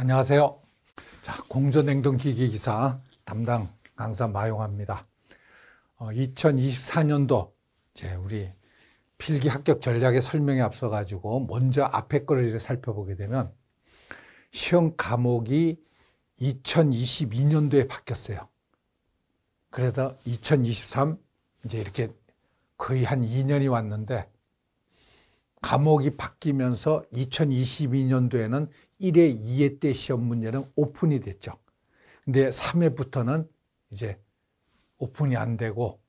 안녕하세요. 자, 공전행동기기 기사 담당 강사 마용합니다. 어, 2024년도 제 우리 필기 합격 전략의 설명에 앞서 가지고 먼저 앞에 거를 살펴보게 되면 시험 과목이 2022년도에 바뀌었어요. 그래서 2023 이제 이렇게 거의 한 2년이 왔는데 감옥이 바뀌면서 2022년도에는 1회, 2회 때 시험 문제는 오픈이 됐죠. 근데 3회부터는 이제 오픈이 안 되고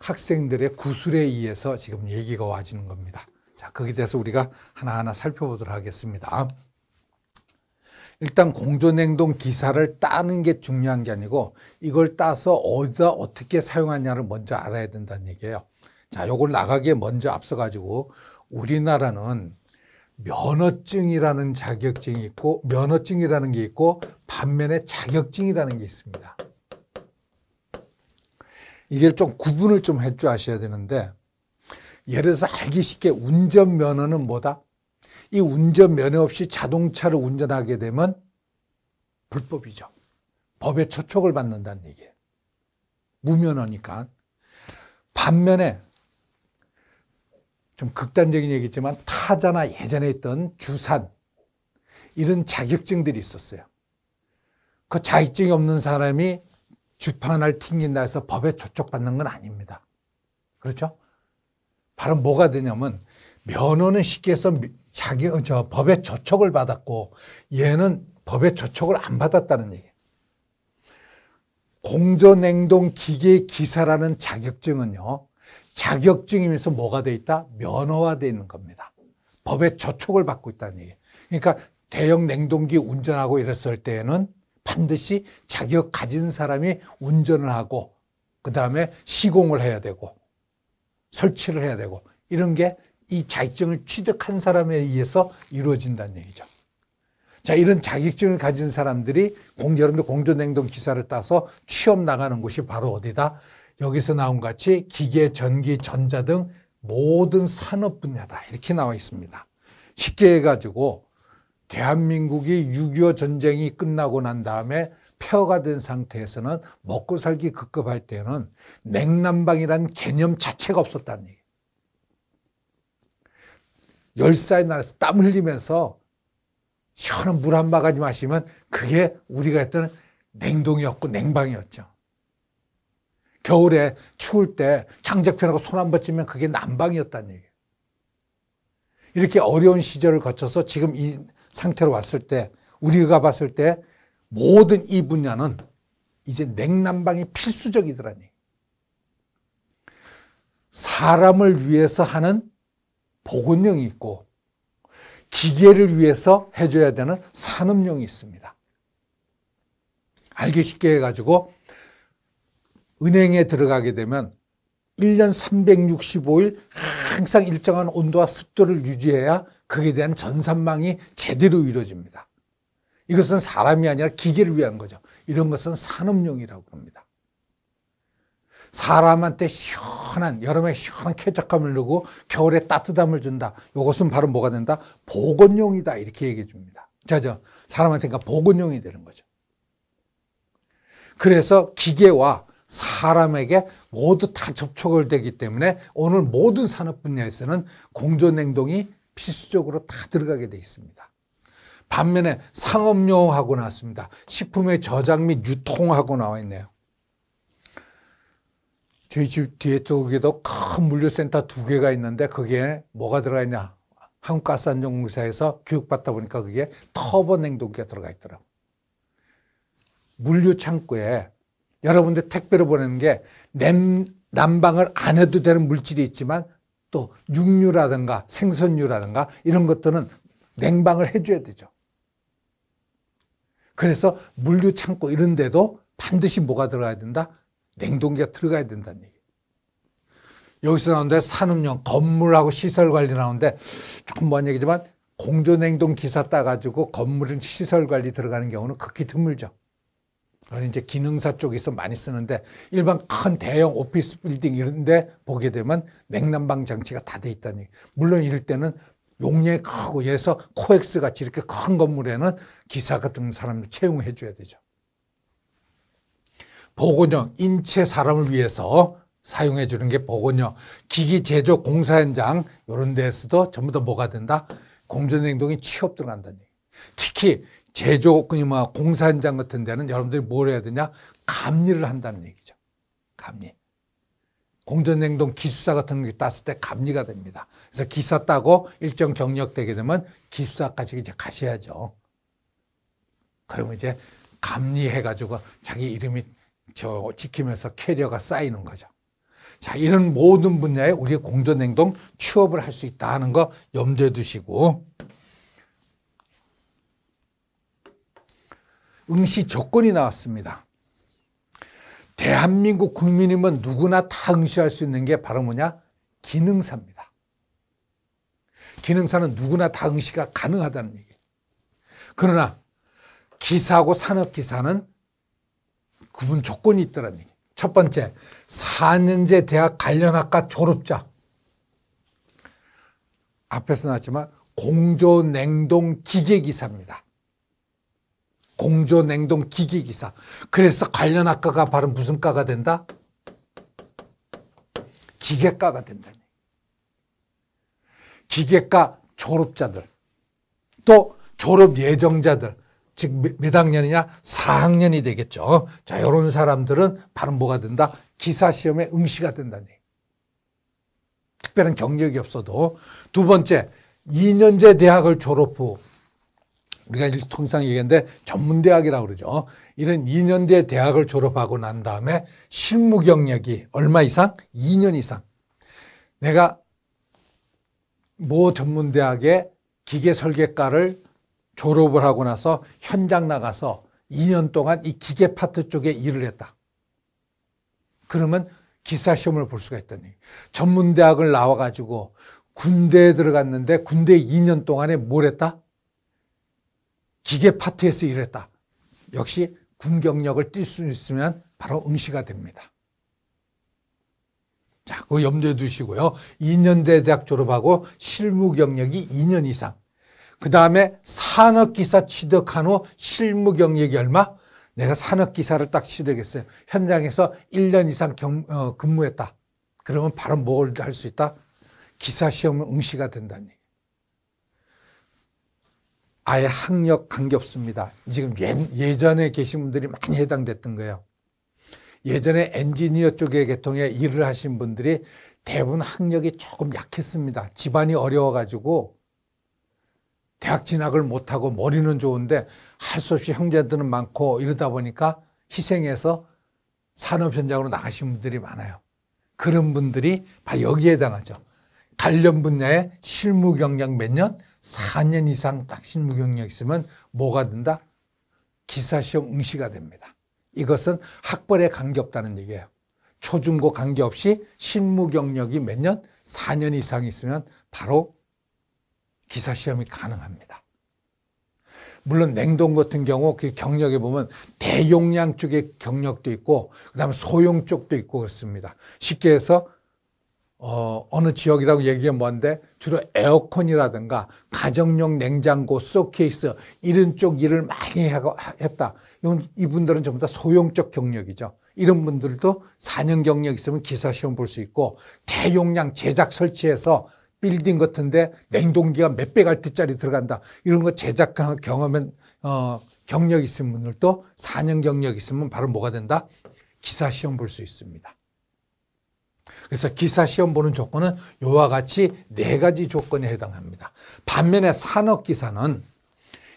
학생들의 구술에 의해서 지금 얘기가 와지는 겁니다. 자, 거기에 대해서 우리가 하나하나 살펴보도록 하겠습니다. 일단 공존행동 기사를 따는 게 중요한 게 아니고 이걸 따서 어디다 어떻게 사용하냐를 먼저 알아야 된다는 얘기예요. 자, 요걸 나가기에 먼저 앞서가지고 우리나라는 면허증이라는 자격증이 있고 면허증이라는 게 있고 반면에 자격증이라는 게 있습니다. 이게 좀 구분을 좀 할 줄 아셔야 되는데 예를 들어서 알기 쉽게 운전 면허는 뭐다? 이 운전 면허 없이 자동차를 운전하게 되면 불법이죠. 법에 초촉을 받는다는 얘기예요. 무면허니까. 반면에 좀 극단적인 얘기지만 타자나 예전에 있던 주산 이런 자격증들이 있었어요. 그 자격증이 없는 사람이 주판 을 튕긴다 해서 법에 조촉받는 건 아닙니다. 그렇죠? 바로 뭐가 되냐면 면허는 쉽게 해서 자기 저 법에 조촉을 받았고 얘는 법에 조촉을 안 받았다는 얘기. 예요 공전행동기계 기사라는 자격증은요. 자격증이면서 뭐가 돼 있다? 면허화돼 있는 겁니다. 법의 저촉을 받고 있다는 얘기. 그러니까 대형 냉동기 운전하고 이랬을 때에는 반드시 자격 가진 사람이 운전을 하고 그 다음에 시공을 해야 되고 설치를 해야 되고 이런 게 이 자격증을 취득한 사람에 의해서 이루어진다는 얘기죠. 자, 이런 자격증을 가진 사람들이 공, 여러분들 공전냉동 기사를 따서 취업 나가는 곳이 바로 어디다? 여기서 나온 같이 기계, 전기, 전자 등 모든 산업 분야다 이렇게 나와 있습니다. 쉽게 해가지고 대한민국이 6.25 전쟁이 끝나고 난 다음에 폐허가 된 상태에서는 먹고 살기 급급할 때는 냉난방이라 개념 자체가 없었다는 얘기. 열사의 나라에서 땀 흘리면서 시원한 물한 바가지 마시면 그게 우리가 했던 냉동이었고 냉방이었죠. 겨울에 추울 때 장작편하고 손 한 번 찌면 그게 난방이었다는 얘기예요. 이렇게 어려운 시절을 거쳐서 지금 이 상태로 왔을 때 우리가 봤을 때 모든 이 분야는 이제 냉난방이 필수적이더라니. 사람을 위해서 하는 보건용이 있고 기계를 위해서 해줘야 되는 산업용이 있습니다. 알기 쉽게 해가지고 은행에 들어가게 되면 1년 365일 항상 일정한 온도와 습도를 유지해야 거기에 대한 전산망이 제대로 이루어집니다. 이것은 사람이 아니라 기계를 위한 거죠. 이런 것은 산업용이라고 합니다. 사람한테 시원한 여름에 시원한 쾌적함을 주고 겨울에 따뜻함을 준다. 이것은 바로 뭐가 된다? 보건용이다 이렇게 얘기해 줍니다. 자죠 사람한테 그러니까 보건용이 되는 거죠. 그래서 기계와 사람에게 모두 다 접촉을 되기 때문에 오늘 모든 산업 분야에서는 공존 행동이 필수적으로 다 들어가게 돼 있습니다. 반면에 상업용하고 나왔습니다. 식품의 저장 및 유통하고 나와 있네요. 저희 집 뒤에 쪽에도 큰 물류센터 두 개가 있는데 그게 뭐가 들어가 있냐. 한국가스안전공사에서 교육받다 보니까 그게 터보 냉동기가 들어가 있더라고. 물류 창고에 여러분들 택배로 보내는 게 냄, 난방을 안 해도 되는 물질이 있지만 또 육류라든가 생선류라든가 이런 것들은 냉방을 해줘야 되죠. 그래서 물류 창고 이런 데도 반드시 뭐가 들어가야 된다? 냉동기가 들어가야 된다는 얘기. 여기서 나오는데 산업용 건물하고 시설 관리 나오는데 조금 먼 얘기지만 공조냉동 기사 따가지고 건물은 시설 관리 들어가는 경우는 극히 드물죠. 이제 기능사 쪽에서 많이 쓰는데 일반 큰 대형 오피스 빌딩 이런데 보게 되면 냉난방 장치가 다 돼 있다니. 물론 이럴 때는 용량이 크고 해서 코엑스 같이 이렇게 큰 건물에는 기사 같은 사람을 채용해 줘야 되죠. 보건용 인체 사람을 위해서 사용해 주는 게 보건용 기기 제조 공사 현장 이런 데에서도 전부 다 뭐가 된다? 공전행동이 취업 들어간다니. 특히 제조업군이 뭐공산장 같은 데는 여러분들이 뭘 해야 되냐? 감리를 한다는 얘기죠. 감리. 공전냉동 기수사 같은 게 땄을 때 감리가 됩니다. 그래서 기사 따고 일정 경력 되게 되면 기수사까지 이제 가셔야죠. 그러면 이제 감리해가지고 자기 이름이 저 지키면서 캐리어가 쌓이는 거죠. 자, 이런 모든 분야에 우리 공전냉동 취업을 할 수 있다 하는 거 염두에 두시고 응시 조건이 나왔습니다. 대한민국 국민이면 누구나 다 응시할 수 있는 게 바로 뭐냐? 기능사입니다. 기능사는 누구나 다 응시가 가능하다는 얘기 그러나 기사하고 산업기사는 구분 조건이 있더라는 얘기. 첫 번째, 4년제 대학 관련학과 졸업자. 앞에서 나왔지만 공조 냉동 기계기사입니다. 공조 냉동 기기 기사. 그래서 관련 학과가 바로 무슨 과가 된다? 기계과가 된다니. 기계과 졸업자들 또 졸업 예정자들 즉 몇 학년이냐 4학년이 되겠죠. 자 이런 사람들은 바로 뭐가 된다? 기사 시험에 응시가 된다니. 특별한 경력이 없어도 두 번째 2년제 대학을 졸업 후 우리가 통상 얘기하는데 전문대학이라고 그러죠. 이런 2년대 대학을 졸업하고 난 다음에 실무 경력이 얼마 이상? 2년 이상. 내가 모 전문대학의 기계설계과를 졸업을 하고 나서 현장 나가서 2년 동안 이 기계 파트 쪽에 일을 했다. 그러면 기사 시험을 볼 수가 있더니 전문대학을 나와가지고 군대에 들어갔는데 군대 2년 동안에 뭘 했다? 기계 파트에서 일했다. 역시 군 경력을 띌 수 있으면 바로 응시가 됩니다. 자, 그거 염두에 두시고요. 2년대 대학 졸업하고 실무 경력이 2년 이상. 그 다음에 산업기사 취득한 후 실무 경력이 얼마? 내가 산업기사를 딱 취득했어요. 현장에서 1년 이상 경, 어, 근무했다. 그러면 바로 뭘 할 수 있다? 기사시험 응시가 된다니. 아예 학력 관계없습니다. 지금 예, 전에 계신 분들이 많이 해당됐던 거예요. 예전에 엔지니어 쪽의 계통에 일을 하신 분들이 대부분 학력이 조금 약했습니다. 집안이 어려워가지고 대학 진학을 못하고 머리는 좋은데 할 수 없이 형제들은 많고 이러다 보니까 희생해서 산업 현장으로 나가신 분들이 많아요. 그런 분들이 바로 여기에 해당하죠. 관련 분야의 실무 경력 몇 년, 4년 이상 딱신 무경력 있으면 뭐가 된다? 기사시험 응시가 됩니다. 이것은 학벌에 관계없다는 얘기예요. 초중고 관계없이 실무 경력이 몇 년? 4년 이상 있으면 바로 기사시험이 가능합니다. 물론 냉동 같은 경우 그 경력에 보면 대용량 쪽의 경력도 있고 그 다음에 소용 쪽도 있고 그렇습니다. 쉽게 해서 어, 어느 지역이라고 얘기하면 뭔데 주로 에어컨이라든가 가정용 냉장고, 쇼케이스 이런 쪽 일을 많이 하고 했다. 이분들은 전부 다 소형적 경력이죠. 이런 분들도 4년 경력 있으면 기사 시험 볼 수 있고 대용량 제작 설치해서 빌딩 같은데 냉동기가 몇백 알트짜리 들어간다. 이런 거 제작 경험은 어, 경력 있으면 분들도 4년 경력 있으면 바로 뭐가 된다? 기사 시험 볼 수 있습니다. 그래서 기사 시험 보는 조건은 이와 같이 네 가지 조건에 해당합니다. 반면에 산업기사는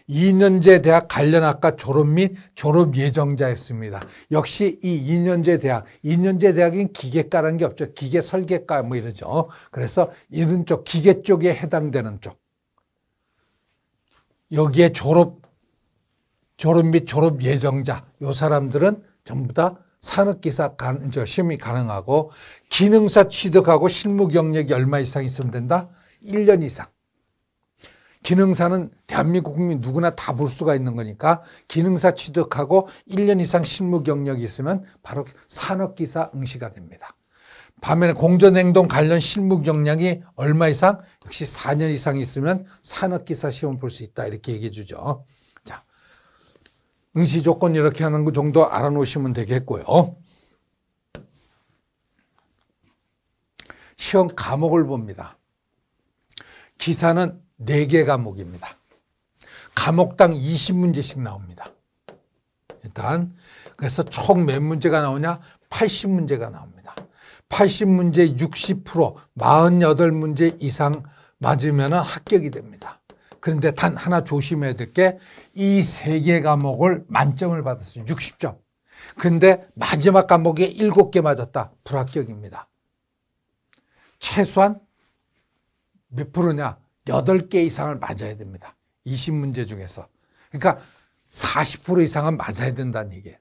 2년제 대학 관련학과 졸업 및 졸업 예정자였습니다. 역시 이 2년제 대학, 2년제 대학인 기계과라는 게 없죠. 기계 설계과 뭐 이러죠. 그래서 이런 쪽, 기계 쪽에 해당되는 쪽. 여기에 졸업, 졸업 및 졸업 예정자, 요 사람들은 전부 다 산업기사 간, 저 시험이 가능하고 기능사 취득하고 실무 경력이 얼마 이상 있으면 된다? 1년 이상. 기능사는 대한민국 국민 누구나 다 볼 수가 있는 거니까 기능사 취득하고 1년 이상 실무 경력이 있으면 바로 산업기사 응시가 됩니다. 반면에 공전행동 관련 실무 경력이 얼마 이상? 역시 4년 이상 있으면 산업기사 시험 볼 수 있다. 이렇게 얘기해 주죠. 자, 응시 조건 이렇게 하는 것 정도 알아놓으시면 되겠고요. 시험 과목을 봅니다. 기사는 4개 과목입니다. 과목당 20문제씩 나옵니다. 일단 그래서 총 몇 문제가 나오냐? 80문제가 나옵니다. 80문제 60%, 48문제 이상 맞으면 합격이 됩니다. 그런데 단 하나 조심해야 될 게 이 세 개 과목을 만점을 받았어요. 60점. 그런데 마지막 과목에 일곱 개 맞았다. 불합격입니다. 최소한 몇 프로냐? 8개 이상을 맞아야 됩니다. 20문제 중에서. 그러니까 40% 이상은 맞아야 된다는 얘기예요.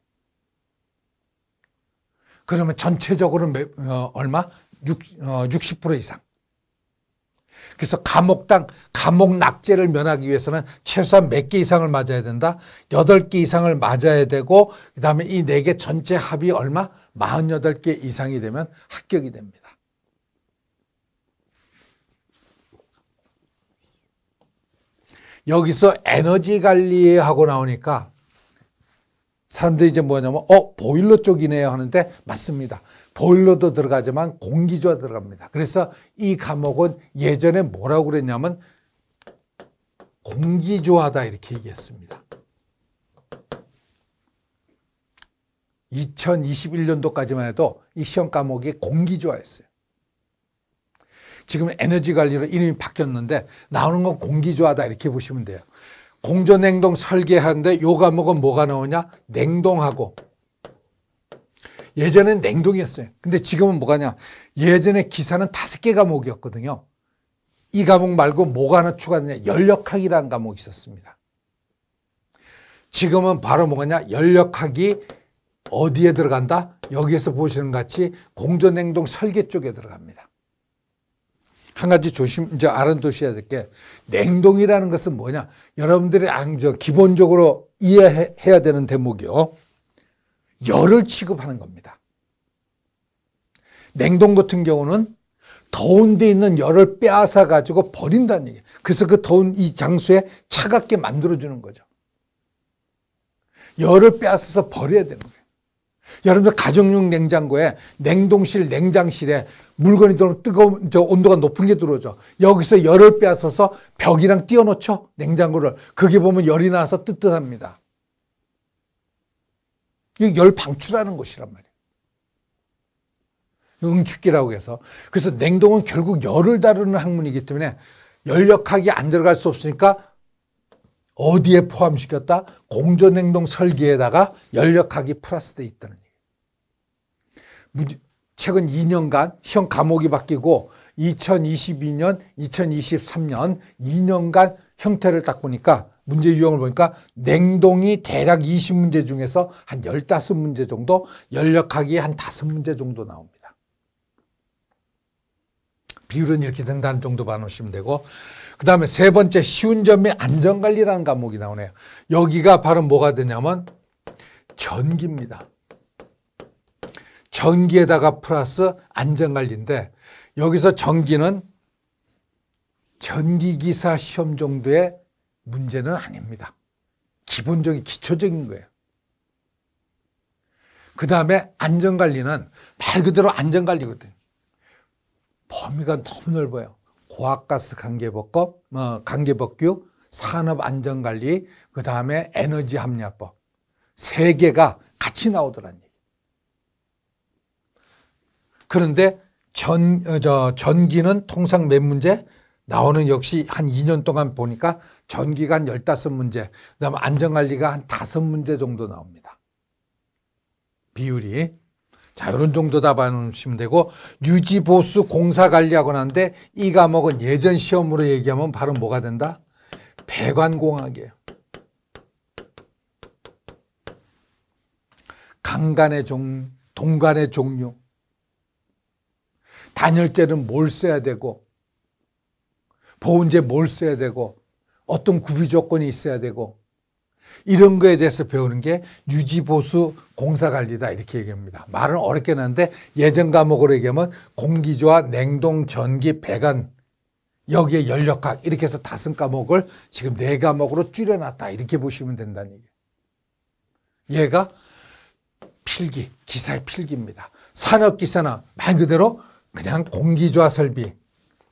그러면 전체적으로 몇, 어, 얼마? 6, 어, 60% 이상. 그래서 감옥당 감옥 낙제를 면하기 위해서는 최소한 몇 개 이상을 맞아야 된다. 8개 이상을 맞아야 되고 그다음에 이 네 개 전체 합이 얼마? 48개 이상이 되면 합격이 됩니다. 여기서 에너지 관리하고 나오니까 사람들이 이제 뭐냐면 어 보일러 쪽이네요 하는데 맞습니다. 보일러도 들어가지만 공기조가 들어갑니다. 그래서 이 과목은 예전에 뭐라고 그랬냐면 공기조하다 이렇게 얘기했습니다. 2021년도까지만 해도 이 시험 과목이 공기조화였어요. 지금 에너지 관리로 이름이 바뀌었는데 나오는 건 공기조화다 이렇게 보시면 돼요. 공전냉동 설계하는데 요 과목은 뭐가 나오냐? 냉동하고. 예전엔 냉동이었어요. 근데 지금은 뭐가냐? 예전에 기사는 다섯 개 과목이었거든요. 이 과목 말고 뭐가 하나 추가되냐? 연력학이라는 과목이 있었습니다. 지금은 바로 뭐가냐? 연력학이 어디에 들어간다? 여기에서 보시는 같이 공전냉동 설계 쪽에 들어갑니다. 한 가지 조심, 이제 알아두셔야 될 게 냉동이라는 것은 뭐냐. 여러분들이 앙저 기본적으로 이해해야 되는 대목이요. 열을 취급하는 겁니다. 냉동 같은 경우는 더운 데 있는 열을 빼앗아 가지고 버린다는 얘기 그래서 그 더운 이 장소에 차갑게 만들어주는 거죠. 열을 빼앗아서 버려야 되는 거예요. 여러분들 가정용 냉장고에 냉동실, 냉장실에 물건이 들어오면 뜨거운 저 온도가 높은 게 들어오죠. 여기서 열을 빼앗아서 벽이랑 띄워놓죠. 냉장고를. 그게 보면 열이 나서 뜨뜻합니다. 이게 열 방출하는 곳이란 말이에요. 응축기라고 해서. 그래서 냉동은 결국 열을 다루는 학문이기 때문에 열역학이 안 들어갈 수 없으니까 어디에 포함시켰다? 공전행동 설계에다가 열역학이 플러스돼 있다는 얘기. 최근 2년간 시험 과목이 바뀌고 2022년, 2023년 2년간 형태를 딱 보니까 문제 유형을 보니까 냉동이 대략 20문제 중에서 한 15문제 정도, 연력하기 한 5문제 정도 나옵니다. 비율은 이렇게 된다는 정도 봐놓으시면 되고 그 다음에 세 번째 쉬운 점이 안전관리라는 과목이 나오네요. 여기가 바로 뭐가 되냐면 전기입니다. 전기에다가 플러스 안전관리인데 여기서 전기는 전기기사 시험 정도의 문제는 아닙니다. 기본적인 기초적인 거예요. 그 다음에 안전관리는 말 그대로 안전관리거든. 요 범위가 너무 넓어요. 고압가스 관계법법, 어, 관계법규, 산업안전관리, 그 다음에 에너지합리화법. 세 개가 같이 나오더란 얘기. 그런데 전, 어, 저, 전기는 통상 몇 문제? 나오는 역시 한 2년 동안 보니까 전기가 한 15문제, 그 다음에 안전관리가 한 5문제 정도 나옵니다. 비율이. 자, 이런 정도 답안으시면 되고, 유지보수 공사관리하고 난데, 이 과목은 예전 시험으로 얘기하면 바로 뭐가 된다? 배관공학이에요. 강간의 종, 동간의 종류. 단열재는뭘 써야 되고 보온제 뭘 써야 되고 어떤 구비 조건이 있어야 되고 이런 거에 대해서 배우는 게 유지보수 공사관리다 이렇게 얘기합니다. 말은 어렵긴 한데 예전 과목으로 얘기하면 공기조화 냉동, 전기, 배관 여기에 연력학 이렇게 해서 다섯 과목을 지금 네 과목으로 줄여놨다 이렇게 보시면 된다는 얘기예요. 얘가 필기, 기사의 필기입니다. 산업기사나 말 그대로 그냥 공기조화 설비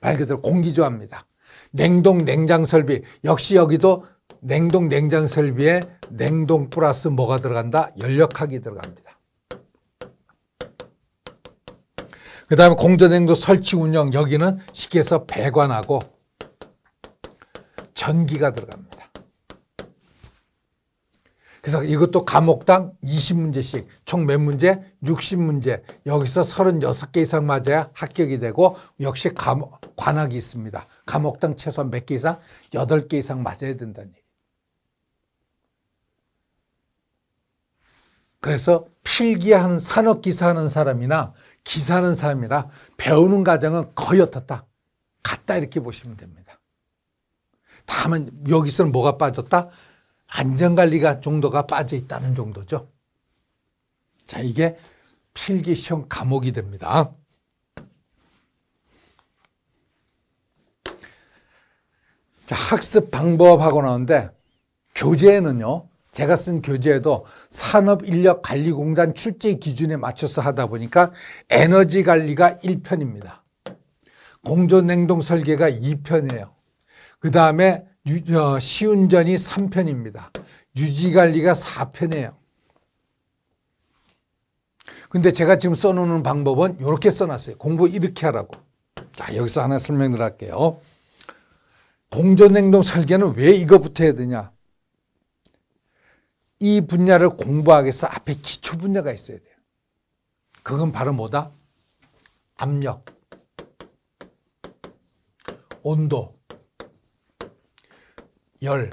말 그대로 공기조합입니다 냉동 냉장 설비 역시 여기도 냉동 냉장 설비에 냉동 플러스 뭐가 들어간다? 연력학이 들어갑니다. 그 다음에 공전냉도 설치 운영 여기는 쉽게 해서 배관하고 전기가 들어갑니다. 그래서 이것도 감옥당 20문제씩 총 몇 문제? 60문제. 여기서 36개 이상 맞아야 합격이 되고 역시 과목, 관악이 있습니다. 감옥당 최소한 몇 개 이상? 8개 이상 맞아야 된다는 얘기. 그래서 필기하는 산업기사 하는 사람이나 기사하는 사람이라 배우는 과정은 거의 어떻다? 같다 이렇게 보시면 됩니다. 다만 여기서는 뭐가 빠졌다? 안전관리가 정도가 빠져 있다는 정도죠. 자, 이게 필기 시험 과목이 됩니다. 자, 학습 방법하고 나오는데 교재에는요. 제가 쓴 교재에도 산업인력관리공단 출제 기준에 맞춰서 하다 보니까 에너지 관리가 1편입니다. 공존 냉동 설계가 2편이에요. 그 다음에 시운전이 어, 3편입니다. 유지관리가 4편이에요. 근데 제가 지금 써놓는 방법은 이렇게 써놨어요. 공부 이렇게 하라고. 자 여기서 하나 설명을 할게요. 공존행동 설계는 왜 이거부터 해야 되냐. 이 분야를 공부하기 위해서 앞에 기초 분야가 있어야 돼요. 그건 바로 뭐다? 압력, 온도, 열.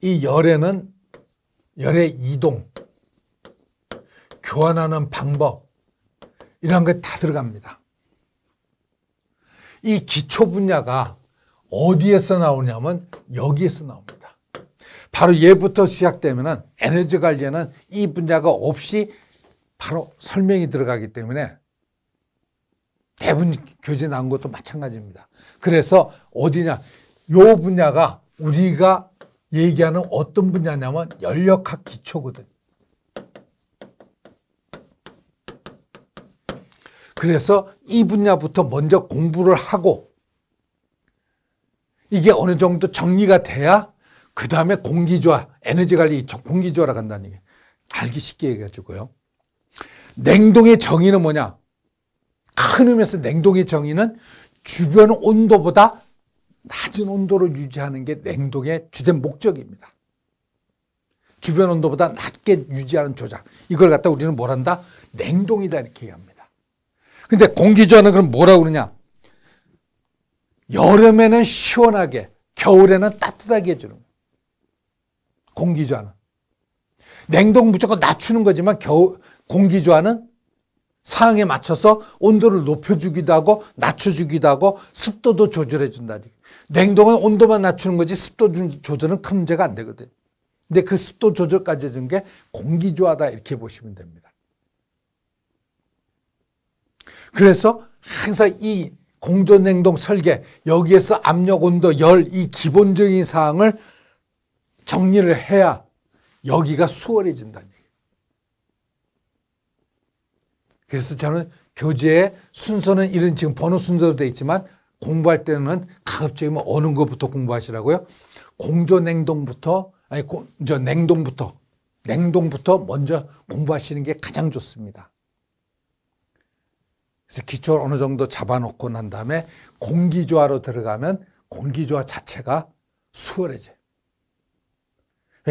이 열에는 열의 이동, 교환하는 방법, 이런 게 다 들어갑니다. 이 기초 분야가 어디에서 나오냐면 여기에서 나옵니다. 바로 얘부터 시작되면 에너지 관리에는 이 분야가 없이 바로 설명이 들어가기 때문에 대부분 교재 나온 것도 마찬가지입니다. 그래서 어디냐 요 분야가 우리가 얘기하는 어떤 분야냐면 연력학 기초거든. 그래서 이 분야부터 먼저 공부를 하고 이게 어느 정도 정리가 돼야 그 다음에 공기조화, 에너지 관리, 공기조화라 간다는 얘기. 알기 쉽게 얘기해주고요. 냉동의 정의는 뭐냐? 큰 의미에서 냉동의 정의는 주변 온도보다 낮은 온도를 유지하는 게 냉동의 주된 목적입니다. 주변 온도보다 낮게 유지하는 조작. 이걸 갖다 우리는 뭐란다? 냉동이다 이렇게 얘기합니다. 근데 공기저항은 그럼 뭐라고 그러냐? 여름에는 시원하게, 겨울에는 따뜻하게 해주는 공기저항은. 냉동 무조건 낮추는 거지만 겨울 공기저항은 상황에 맞춰서 온도를 높여주기도 하고 낮춰주기도 하고 습도도 조절해준다. 냉동은 온도만 낮추는 거지 습도 조절은 큰 문제가 안 되거든. 근데 그 습도 조절까지 해준 게 공기조화다 이렇게 보시면 됩니다. 그래서 항상 이 공존냉동 설계 여기에서 압력, 온도, 열 이 기본적인 사항을 정리를 해야 여기가 수월해진다는 얘기예요. 그래서 저는 교재의 순서는 이런 지금 번호 순서로 되어 있지만 공부할 때는 가급적이면 뭐 어느 것부터 공부하시라고요? 공존행동부터 아니 고, 저 냉동부터 냉동부터 먼저 공부하시는 게 가장 좋습니다. 그래서 기초를 어느 정도 잡아놓고 난 다음에 공기조화로 들어가면 공기조화 자체가 수월해져요.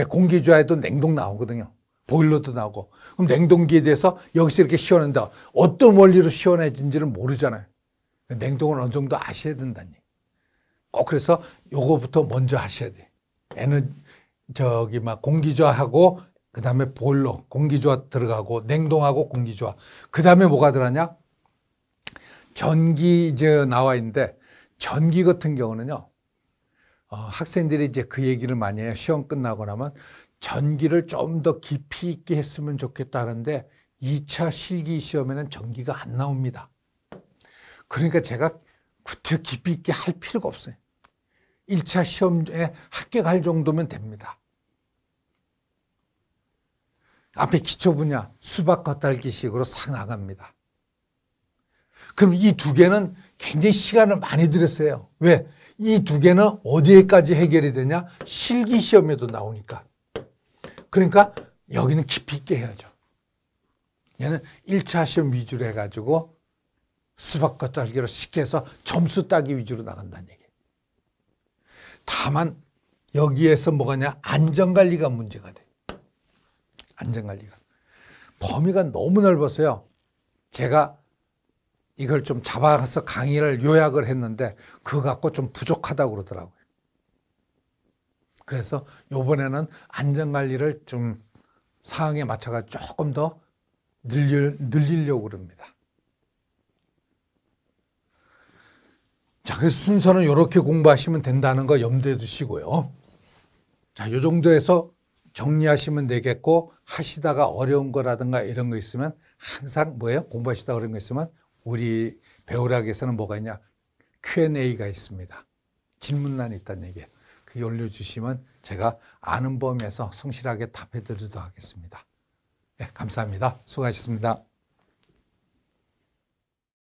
공기조화에도 냉동 나오거든요. 보일러도 나오고. 그럼 냉동기에 대해서 여기서 이렇게 시원한다. 어떤 원리로 시원해진지를 모르잖아요. 냉동을 어느 정도 아셔야 된다니. 꼭 그래서 요거부터 먼저 하셔야 돼. 에너 저기 막 공기저하고 그다음에 보일러 공기저하 들어가고 냉동하고 공기저하. 그다음에 뭐가 들어가냐? 전기 이제 나와 있는데 전기 같은 경우는요. 어, 학생들이 이제 그 얘기를 많이 해요. 시험 끝나고 나면 전기를 좀 더 깊이 있게 했으면 좋겠다는데 하 2차 실기 시험에는 전기가 안 나옵니다. 그러니까 제가 구태 깊이 있게 할 필요가 없어요. 1차 시험에 합격할 정도면 됩니다. 앞에 기초 분야 수박 겉딸기식으로싹 나갑니다. 그럼 이 두 개는 굉장히 시간을 많이 들였어요. 왜? 이 두 개는 어디에까지 해결이 되냐? 실기 시험에도 나오니까. 그러니까 여기는 깊이 있게 해야죠. 얘는 1차 시험 위주로 해가지고 수박과 딸기로 쉽게 해서 점수 따기 위주로 나간다는 얘기. 다만 여기에서 뭐가냐 안전관리가 문제가 돼. 안전관리가. 범위가 너무 넓어서요. 제가 이걸 좀 잡아서 강의를 요약을 했는데 그거 갖고 좀 부족하다고 그러더라고요. 그래서 요번에는 안전관리를 좀 상황에 맞춰가 조금 더 늘리, 늘리려고 그럽니다. 자, 그래서 순서는 이렇게 공부하시면 된다는 거 염두에 두시고요. 자, 요 정도에서 정리하시면 되겠고 하시다가 어려운 거라든가 이런 거 있으면 항상 뭐예요? 공부하시다 그런 거 있으면 우리 배우락에서는 뭐가 있냐? Q&A가 있습니다. 질문란이 있다는 얘기예요. 그게 올려주시면 제가 아는 범위에서 성실하게 답해드리도록 하겠습니다. 네, 감사합니다. 수고하셨습니다.